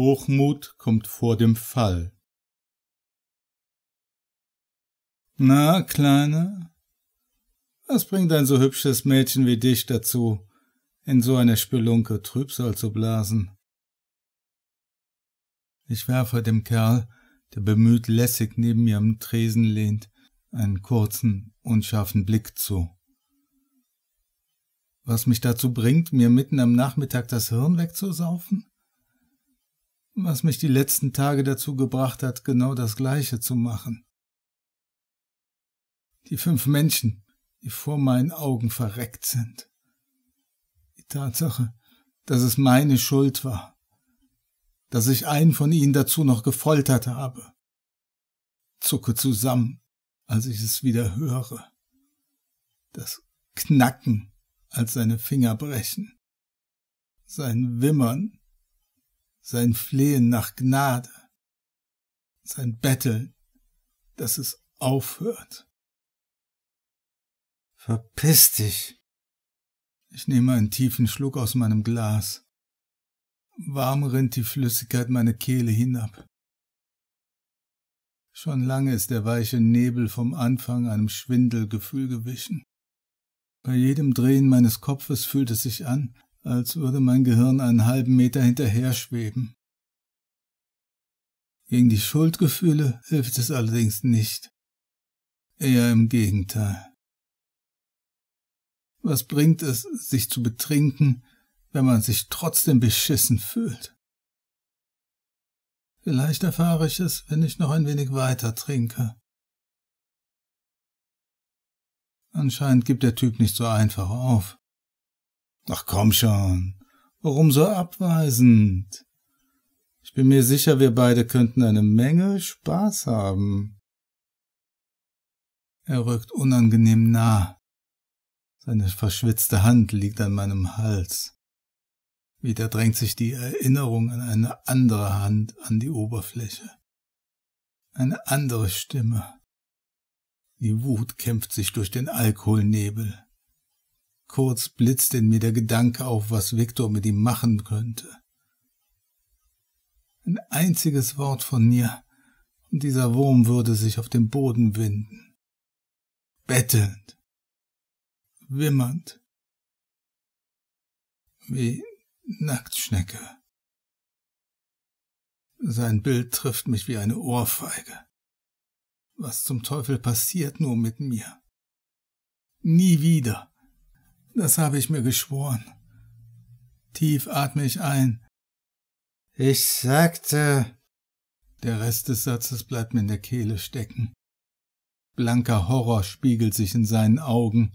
Hochmut kommt vor dem Fall. Na, Kleine, was bringt ein so hübsches Mädchen wie dich dazu, in so eine Spelunke Trübsal zu blasen? Ich werfe dem Kerl, der bemüht lässig neben mir am Tresen lehnt, einen kurzen, unscharfen Blick zu. Was mich dazu bringt, mir mitten am Nachmittag das Hirn wegzusaufen? was mich die letzten Tage dazu gebracht hat, genau das Gleiche zu machen. Die fünf Menschen, die vor meinen Augen verreckt sind. Die Tatsache, dass es meine Schuld war, dass ich einen von ihnen dazu noch gefoltert habe. Zucke zusammen, als ich es wieder höre. Das Knacken, als seine Finger brechen. Sein Wimmern, sein Flehen nach Gnade, sein Betteln, dass es aufhört. Verpiss dich. Ich nehme einen tiefen Schluck aus meinem Glas. Warm rinnt die Flüssigkeit meine Kehle hinab. Schon lange ist der weiche Nebel vom Anfang einem Schwindelgefühl gewichen. Bei jedem Drehen meines Kopfes fühlt es sich an, als würde mein Gehirn einen halben Meter hinterher schweben. Gegen die Schuldgefühle hilft es allerdings nicht. Eher im Gegenteil. Was bringt es, sich zu betrinken, wenn man sich trotzdem beschissen fühlt? Vielleicht erfahre ich es, wenn ich noch ein wenig weiter trinke. Anscheinend gibt der Typ nicht so einfach auf. Ach komm schon, warum so abweisend? Ich bin mir sicher, wir beide könnten eine Menge Spaß haben. Er rückt unangenehm nah. Seine verschwitzte Hand liegt an meinem Hals. Wieder drängt sich die Erinnerung an eine andere Hand an die Oberfläche. Eine andere Stimme. Die Wut kämpft sich durch den Alkoholnebel. Kurz blitzte in mir der Gedanke auf, was Viktor mit ihm machen könnte. Ein einziges Wort von mir, und dieser Wurm würde sich auf den Boden winden. Bettelnd. Wimmernd. Wie Nacktschnecke. Sein Bild trifft mich wie eine Ohrfeige. Was zum Teufel passiert nur mit mir? Nie wieder. Das habe ich mir geschworen. Tief atme ich ein. Ich sagte. Der Rest des Satzes bleibt mir in der Kehle stecken. Blanker Horror spiegelt sich in seinen Augen,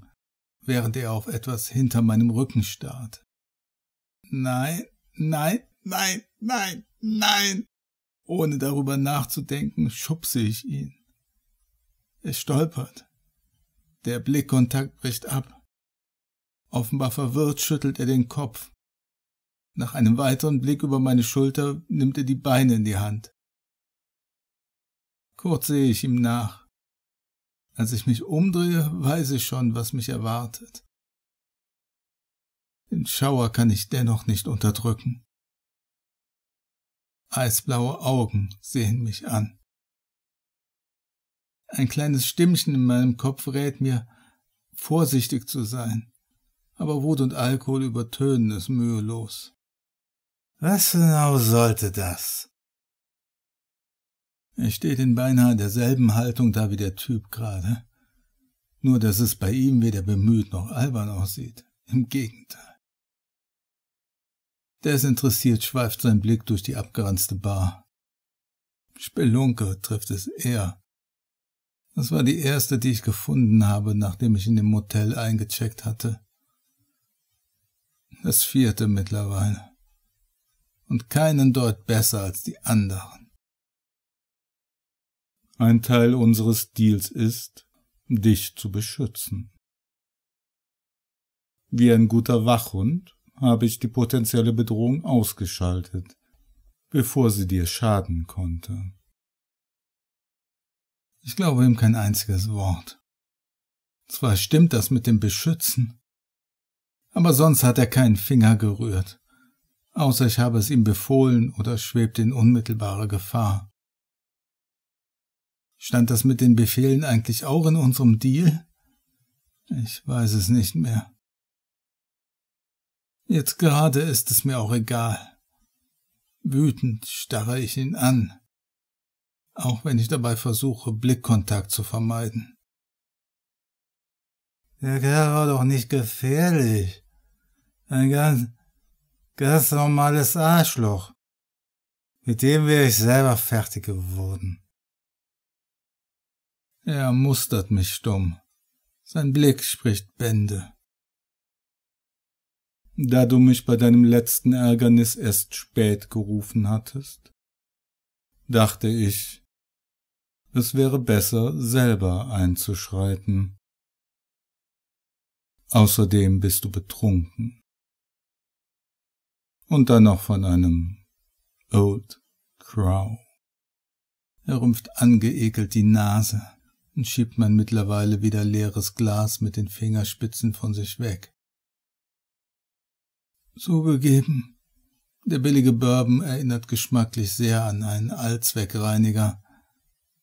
während er auf etwas hinter meinem Rücken starrt. Nein, nein, nein, nein, nein. Ohne darüber nachzudenken, schubse ich ihn. Er stolpert. Der Blickkontakt bricht ab. Offenbar verwirrt schüttelt er den Kopf. Nach einem weiteren Blick über meine Schulter nimmt er die Beine in die Hand. Kurz sehe ich ihm nach. Als ich mich umdrehe, weiß ich schon, was mich erwartet. Den Schauer kann ich dennoch nicht unterdrücken. Eisblaue Augen sehen mich an. Ein kleines Stimmchen in meinem Kopf rät mir, vorsichtig zu sein aber Wut und Alkohol übertönen es mühelos. Was genau sollte das? Er steht in beinahe derselben Haltung da wie der Typ gerade. Nur, dass es bei ihm weder bemüht noch albern aussieht. Im Gegenteil. Desinteressiert schweift sein Blick durch die abgeranzte Bar. Spelunke trifft es eher. Das war die erste, die ich gefunden habe, nachdem ich in dem Motel eingecheckt hatte das vierte mittlerweile, und keinen dort besser als die anderen. Ein Teil unseres Deals ist, dich zu beschützen. Wie ein guter Wachhund habe ich die potenzielle Bedrohung ausgeschaltet, bevor sie dir schaden konnte. Ich glaube ihm kein einziges Wort. Zwar stimmt das mit dem Beschützen, aber sonst hat er keinen Finger gerührt, außer ich habe es ihm befohlen oder schwebt in unmittelbare Gefahr. Stand das mit den Befehlen eigentlich auch in unserem Deal? Ich weiß es nicht mehr. Jetzt gerade ist es mir auch egal. Wütend starre ich ihn an, auch wenn ich dabei versuche, Blickkontakt zu vermeiden. Der Kerl war doch nicht gefährlich ein ganz, ganz normales Arschloch. Mit dem wäre ich selber fertig geworden. Er mustert mich stumm. Sein Blick spricht Bände. Da du mich bei deinem letzten Ärgernis erst spät gerufen hattest, dachte ich, es wäre besser, selber einzuschreiten. Außerdem bist du betrunken und dann noch von einem Old Crow. Er rümpft angeekelt die Nase und schiebt mein mittlerweile wieder leeres Glas mit den Fingerspitzen von sich weg. Zugegeben, der billige Bourbon erinnert geschmacklich sehr an einen Allzweckreiniger,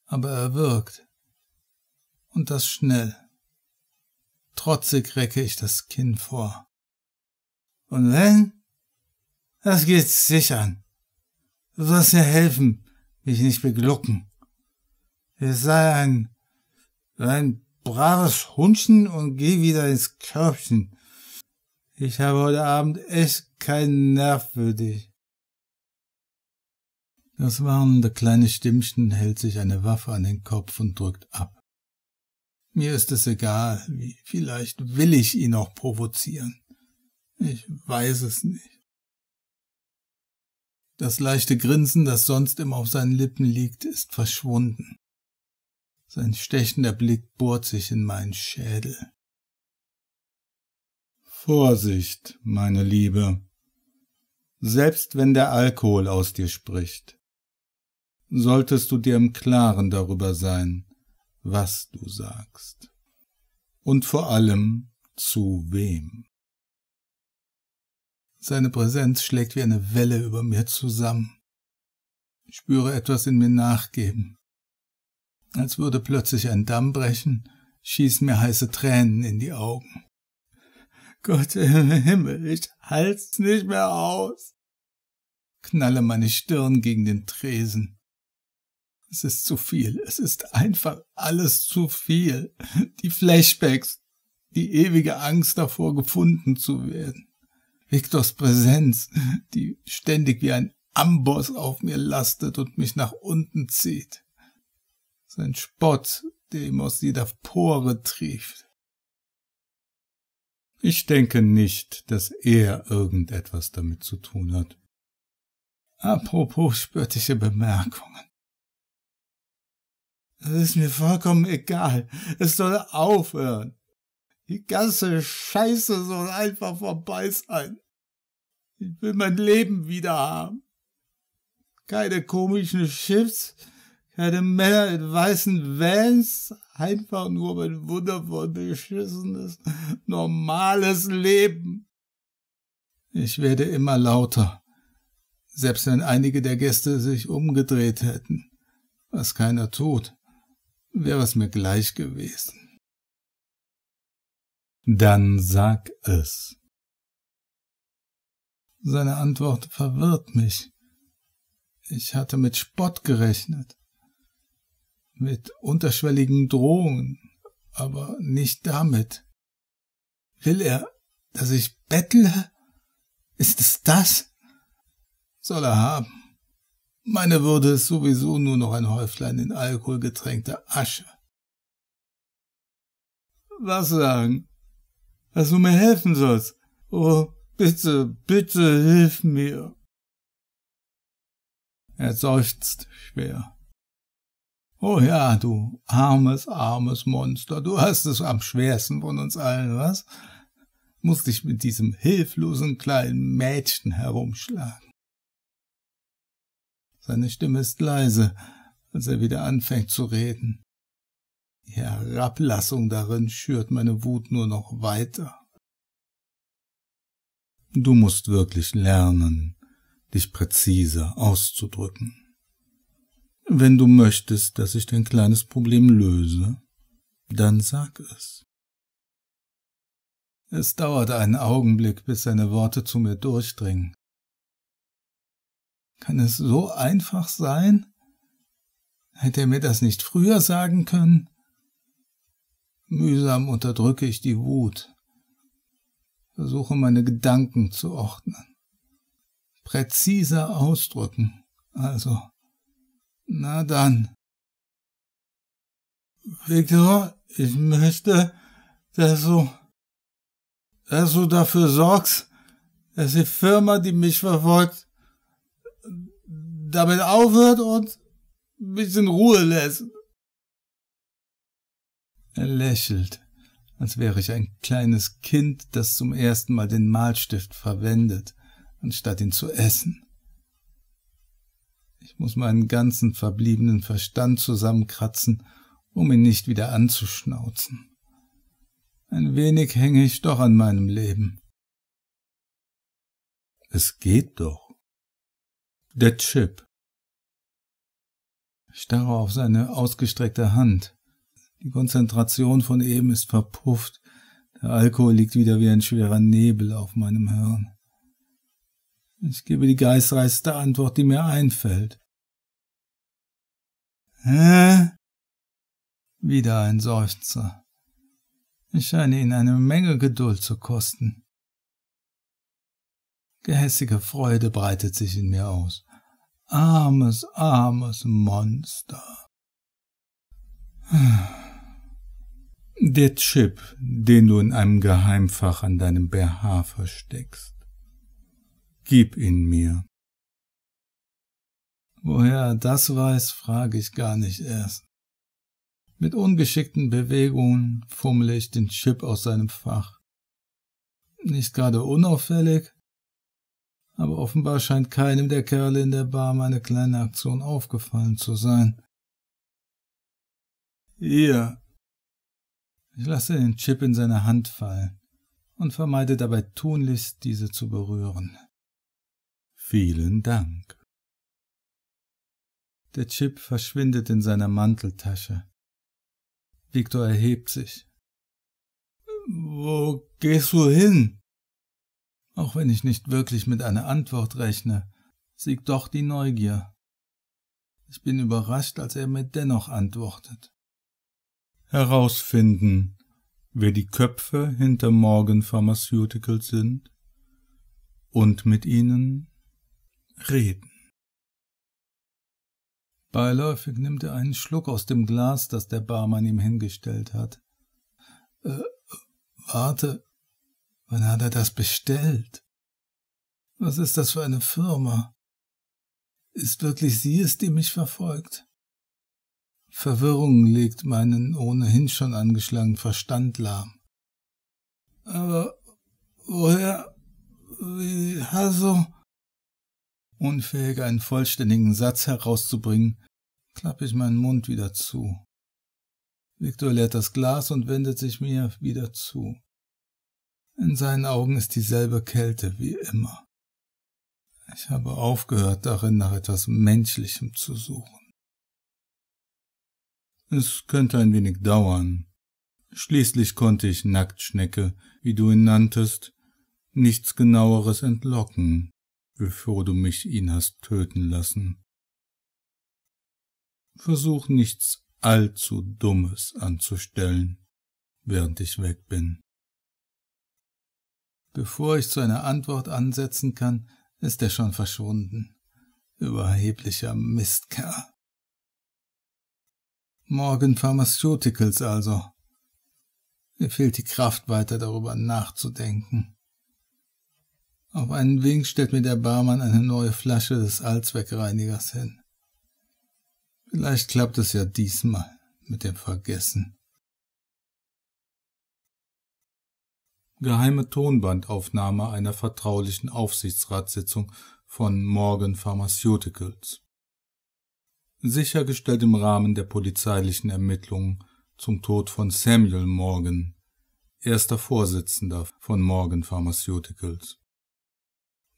aber er wirkt. Und das schnell. Trotzig recke ich das Kinn vor. Und wenn? Das geht sich an. Du sollst mir helfen, mich nicht beglucken. Ich sei ein, ein braves Hundchen und geh wieder ins Körbchen. Ich habe heute Abend echt keinen Nerv für dich. Das warnende kleine Stimmchen hält sich eine Waffe an den Kopf und drückt ab. Mir ist es egal, vielleicht will ich ihn auch provozieren. Ich weiß es nicht. Das leichte Grinsen, das sonst immer auf seinen Lippen liegt, ist verschwunden. Sein stechender Blick bohrt sich in meinen Schädel. Vorsicht, meine Liebe, selbst wenn der Alkohol aus dir spricht, solltest du dir im Klaren darüber sein, was du sagst. Und vor allem zu wem. Seine Präsenz schlägt wie eine Welle über mir zusammen. Ich spüre etwas in mir nachgeben. Als würde plötzlich ein Damm brechen, schießen mir heiße Tränen in die Augen. Gott im Himmel, ich halt's nicht mehr aus. Knalle meine Stirn gegen den Tresen. Es ist zu viel, es ist einfach alles zu viel. Die Flashbacks, die ewige Angst davor gefunden zu werden. Victors Präsenz, die ständig wie ein Amboss auf mir lastet und mich nach unten zieht. Sein Spott, der ihm aus jeder Pore trieft. Ich denke nicht, dass er irgendetwas damit zu tun hat. Apropos spöttische Bemerkungen. Es ist mir vollkommen egal. Es soll aufhören. Die ganze Scheiße soll einfach vorbei sein. Ich will mein Leben wieder haben. Keine komischen Shifts, keine Männer in weißen Vans, einfach nur mein wundervoll beschissenes, normales Leben. Ich werde immer lauter, selbst wenn einige der Gäste sich umgedreht hätten, was keiner tut, wäre es mir gleich gewesen. Dann sag es. Seine Antwort verwirrt mich. Ich hatte mit Spott gerechnet, mit unterschwelligen Drohungen, aber nicht damit. Will er, dass ich bettle? Ist es das? Soll er haben. Meine Würde ist sowieso nur noch ein Häuflein in Alkohol getränkter Asche. Was sagen? dass du mir helfen sollst. Oh, bitte, bitte hilf mir. Er seufzt schwer. Oh ja, du armes, armes Monster, du hast es am schwersten von uns allen, was? Musst dich mit diesem hilflosen kleinen Mädchen herumschlagen. Seine Stimme ist leise, als er wieder anfängt zu reden. Herablassung darin schürt meine Wut nur noch weiter. Du musst wirklich lernen, dich präziser auszudrücken. Wenn du möchtest, dass ich dein kleines Problem löse, dann sag es. Es dauert einen Augenblick, bis seine Worte zu mir durchdringen. Kann es so einfach sein? Hätte er mir das nicht früher sagen können? Mühsam unterdrücke ich die Wut, versuche meine Gedanken zu ordnen. Präziser ausdrücken, also. Na dann. Victor, ich möchte, dass du, dass du dafür sorgst, dass die Firma, die mich verfolgt, damit aufhört und mich in Ruhe lässt. Er lächelt, als wäre ich ein kleines Kind, das zum ersten Mal den Malstift verwendet, anstatt ihn zu essen. Ich muss meinen ganzen verbliebenen Verstand zusammenkratzen, um ihn nicht wieder anzuschnauzen. Ein wenig hänge ich doch an meinem Leben. Es geht doch. Der Chip. Ich starre auf seine ausgestreckte Hand. Die Konzentration von eben ist verpufft. Der Alkohol liegt wieder wie ein schwerer Nebel auf meinem Hirn. Ich gebe die geistreichste Antwort, die mir einfällt. Hä? Wieder ein Seufzer. Ich scheine ihn eine Menge Geduld zu kosten. Gehässige Freude breitet sich in mir aus. Armes, armes Monster. Der Chip, den du in einem Geheimfach an deinem BH versteckst. Gib ihn mir. Woher er das weiß, frage ich gar nicht erst. Mit ungeschickten Bewegungen fummle ich den Chip aus seinem Fach. Nicht gerade unauffällig, aber offenbar scheint keinem der Kerle in der Bar meine kleine Aktion aufgefallen zu sein. Hier, ich lasse den Chip in seine Hand fallen und vermeide dabei tunlichst, diese zu berühren. Vielen Dank. Der Chip verschwindet in seiner Manteltasche. Victor erhebt sich. Wo gehst du hin? Auch wenn ich nicht wirklich mit einer Antwort rechne, siegt doch die Neugier. Ich bin überrascht, als er mir dennoch antwortet herausfinden, wer die Köpfe hinter Morgan Pharmaceuticals sind und mit ihnen reden. Beiläufig nimmt er einen Schluck aus dem Glas, das der Barmann ihm hingestellt hat. Äh, warte, wann hat er das bestellt? Was ist das für eine Firma? Ist wirklich sie es, die mich verfolgt? Verwirrung legt meinen ohnehin schon angeschlagenen Verstand lahm. Aber woher, wie, also? Unfähig, einen vollständigen Satz herauszubringen, klappe ich meinen Mund wieder zu. Viktor leert das Glas und wendet sich mir wieder zu. In seinen Augen ist dieselbe Kälte wie immer. Ich habe aufgehört, darin nach etwas Menschlichem zu suchen. Es könnte ein wenig dauern. Schließlich konnte ich Nacktschnecke, wie du ihn nanntest, nichts genaueres entlocken, bevor du mich ihn hast töten lassen. Versuch nichts allzu Dummes anzustellen, während ich weg bin. Bevor ich zu einer Antwort ansetzen kann, ist er schon verschwunden. Überheblicher Mistkerl. Morgan Pharmaceuticals also. Mir fehlt die Kraft, weiter darüber nachzudenken. Auf einen Wink stellt mir der Barmann eine neue Flasche des Allzweckreinigers hin. Vielleicht klappt es ja diesmal mit dem Vergessen. Geheime Tonbandaufnahme einer vertraulichen Aufsichtsratssitzung von Morgan Pharmaceuticals sichergestellt im Rahmen der polizeilichen Ermittlungen zum Tod von Samuel Morgan, erster Vorsitzender von Morgan Pharmaceuticals.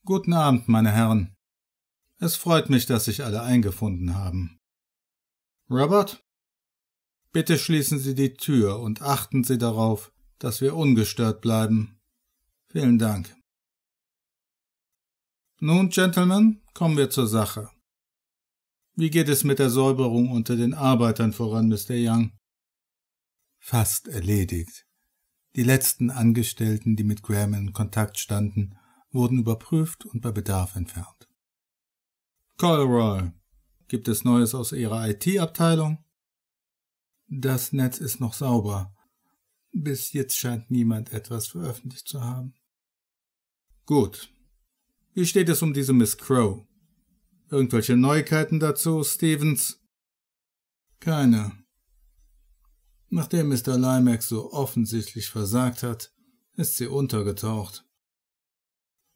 Guten Abend, meine Herren. Es freut mich, dass sich alle eingefunden haben. Robert? Bitte schließen Sie die Tür und achten Sie darauf, dass wir ungestört bleiben. Vielen Dank. Nun, Gentlemen, kommen wir zur Sache. Wie geht es mit der Säuberung unter den Arbeitern voran, Mr. Young? Fast erledigt. Die letzten Angestellten, die mit Graham in Kontakt standen, wurden überprüft und bei Bedarf entfernt. Colroy, gibt es Neues aus Ihrer IT-Abteilung? Das Netz ist noch sauber. Bis jetzt scheint niemand etwas veröffentlicht zu haben. Gut. Wie steht es um diese Miss Crow? Irgendwelche Neuigkeiten dazu, Stevens? Keine. Nachdem Mr. Limex so offensichtlich versagt hat, ist sie untergetaucht.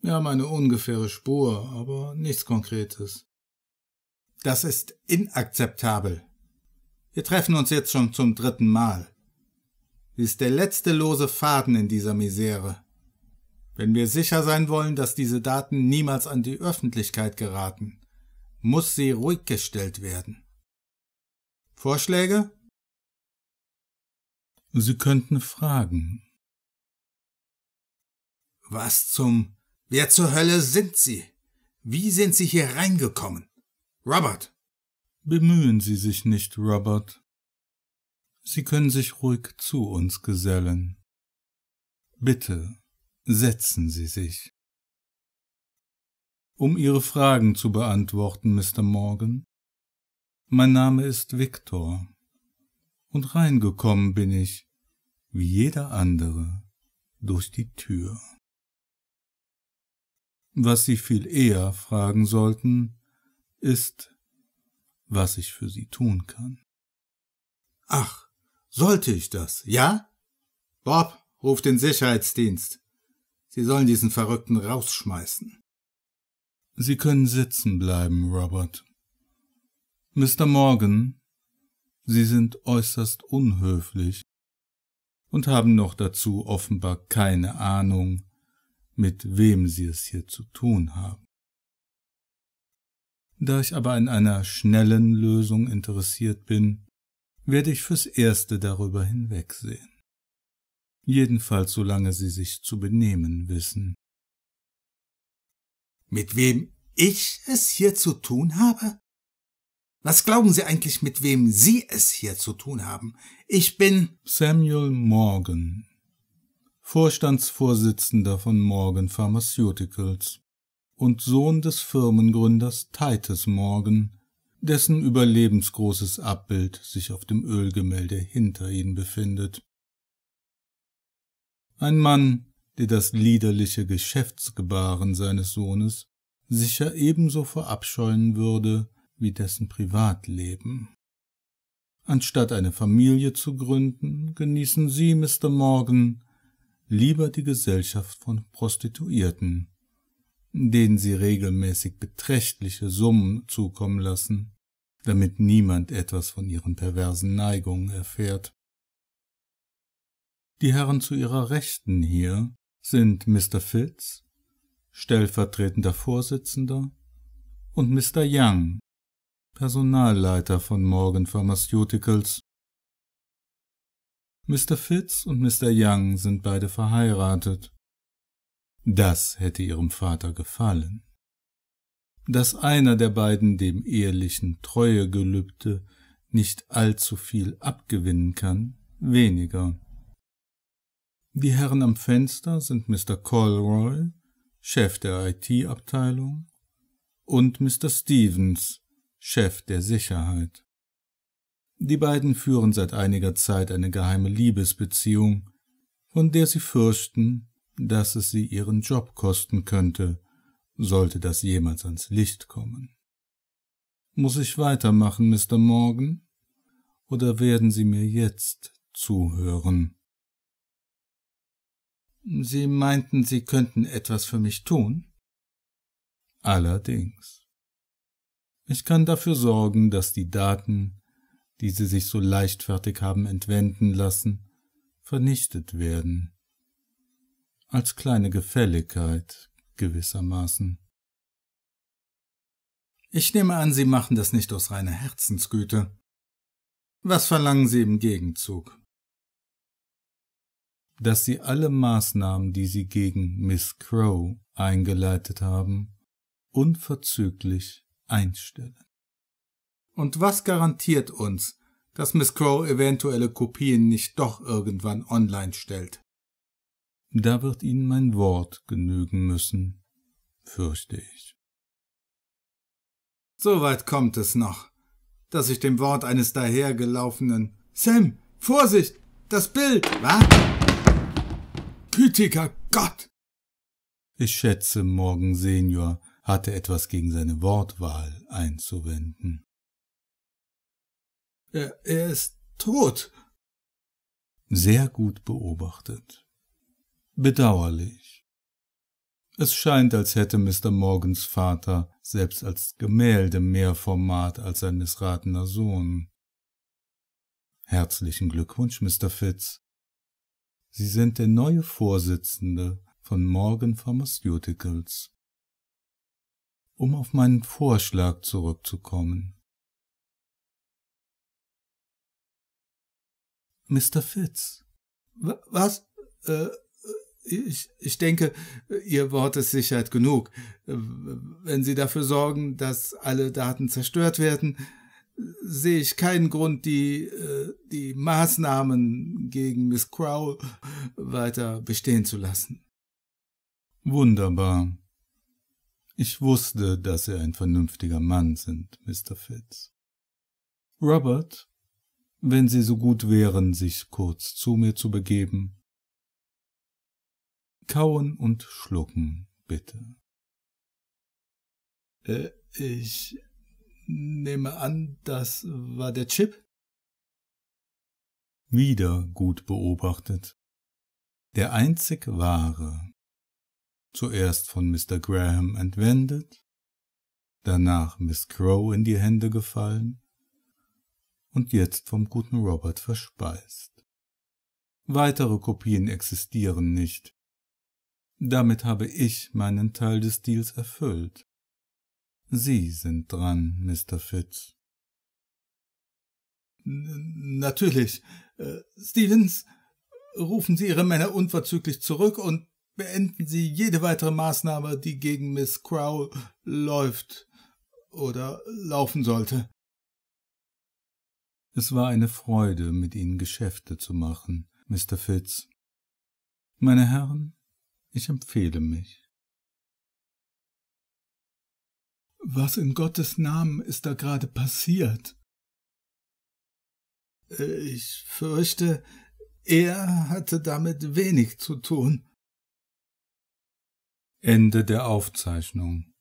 Wir haben eine ungefähre Spur, aber nichts Konkretes. Das ist inakzeptabel. Wir treffen uns jetzt schon zum dritten Mal. Sie ist der letzte lose Faden in dieser Misere. Wenn wir sicher sein wollen, dass diese Daten niemals an die Öffentlichkeit geraten, muss sie ruhig gestellt werden. Vorschläge? Sie könnten fragen. Was zum Wer zur Hölle sind Sie? Wie sind Sie hier reingekommen? Robert. Bemühen Sie sich nicht, Robert. Sie können sich ruhig zu uns gesellen. Bitte setzen Sie sich um Ihre Fragen zu beantworten, Mr. Morgan. Mein Name ist Victor. Und reingekommen bin ich, wie jeder andere, durch die Tür. Was Sie viel eher fragen sollten, ist, was ich für Sie tun kann. Ach, sollte ich das, ja? Bob, ruf den Sicherheitsdienst. Sie sollen diesen Verrückten rausschmeißen. Sie können sitzen bleiben, Robert. Mr. Morgan, Sie sind äußerst unhöflich und haben noch dazu offenbar keine Ahnung, mit wem Sie es hier zu tun haben. Da ich aber an einer schnellen Lösung interessiert bin, werde ich fürs Erste darüber hinwegsehen. Jedenfalls solange Sie sich zu benehmen wissen. Mit wem ich es hier zu tun habe? Was glauben Sie eigentlich, mit wem Sie es hier zu tun haben? Ich bin Samuel Morgan, Vorstandsvorsitzender von Morgan Pharmaceuticals und Sohn des Firmengründers Titus Morgan, dessen überlebensgroßes Abbild sich auf dem Ölgemälde hinter ihnen befindet. Ein Mann, der das liederliche Geschäftsgebaren seines Sohnes sicher ebenso verabscheuen würde wie dessen Privatleben. Anstatt eine Familie zu gründen, genießen Sie, Mr. Morgan, lieber die Gesellschaft von Prostituierten, denen Sie regelmäßig beträchtliche Summen zukommen lassen, damit niemand etwas von Ihren perversen Neigungen erfährt. Die Herren zu Ihrer Rechten hier sind Mr. Fitz, stellvertretender Vorsitzender, und Mr. Young, Personalleiter von Morgan Pharmaceuticals. Mr. Fitz und Mr. Young sind beide verheiratet. Das hätte ihrem Vater gefallen. Dass einer der beiden dem ehelichen Treuegelübde nicht allzu viel abgewinnen kann, weniger. Die Herren am Fenster sind Mr. Colroy, Chef der IT-Abteilung, und Mr. Stevens, Chef der Sicherheit. Die beiden führen seit einiger Zeit eine geheime Liebesbeziehung, von der sie fürchten, dass es sie ihren Job kosten könnte, sollte das jemals ans Licht kommen. Muss ich weitermachen, Mr. Morgan? Oder werden Sie mir jetzt zuhören? Sie meinten, Sie könnten etwas für mich tun? Allerdings. Ich kann dafür sorgen, dass die Daten, die Sie sich so leichtfertig haben entwenden lassen, vernichtet werden. Als kleine Gefälligkeit gewissermaßen. Ich nehme an, Sie machen das nicht aus reiner Herzensgüte. Was verlangen Sie im Gegenzug? dass sie alle Maßnahmen, die sie gegen Miss Crow eingeleitet haben, unverzüglich einstellen. Und was garantiert uns, dass Miss Crow eventuelle Kopien nicht doch irgendwann online stellt? Da wird Ihnen mein Wort genügen müssen, fürchte ich. Soweit kommt es noch, dass ich dem Wort eines dahergelaufenen Sam, Vorsicht, das Bild, was? gütiger Gott! Ich schätze, Morgan Senior hatte etwas gegen seine Wortwahl einzuwenden. Er, er ist tot. Sehr gut beobachtet. Bedauerlich. Es scheint, als hätte Mr. Morgans Vater selbst als Gemälde mehr Format als sein missratener Sohn. Herzlichen Glückwunsch, Mr. Fitz. Sie sind der neue Vorsitzende von Morgan Pharmaceuticals. Um auf meinen Vorschlag zurückzukommen. Mr. Fitz. Was? Äh, äh, ich, ich denke, Ihr Wort ist Sicherheit genug. Äh, wenn Sie dafür sorgen, dass alle Daten zerstört werden, sehe ich keinen Grund, die, äh, die Maßnahmen gegen Miss Crowell weiter bestehen zu lassen. Wunderbar. Ich wusste, dass Sie ein vernünftiger Mann sind, Mr. Fitz. Robert, wenn Sie so gut wären, sich kurz zu mir zu begeben. Kauen und schlucken, bitte. Äh, ich nehme an, das war der Chip. Wieder gut beobachtet. Der einzig wahre. Zuerst von Mr. Graham entwendet, danach Miss Crow in die Hände gefallen und jetzt vom guten Robert verspeist. Weitere Kopien existieren nicht. Damit habe ich meinen Teil des Deals erfüllt. Sie sind dran, Mr. Fitz. natürlich. Äh, Stevens, rufen Sie Ihre Männer unverzüglich zurück und beenden Sie jede weitere Maßnahme, die gegen Miss Crow läuft oder laufen sollte. Es war eine Freude, mit Ihnen Geschäfte zu machen, Mr. Fitz. Meine Herren, ich empfehle mich. was in Gottes Namen ist da gerade passiert? Ich fürchte, er hatte damit wenig zu tun. Ende der Aufzeichnung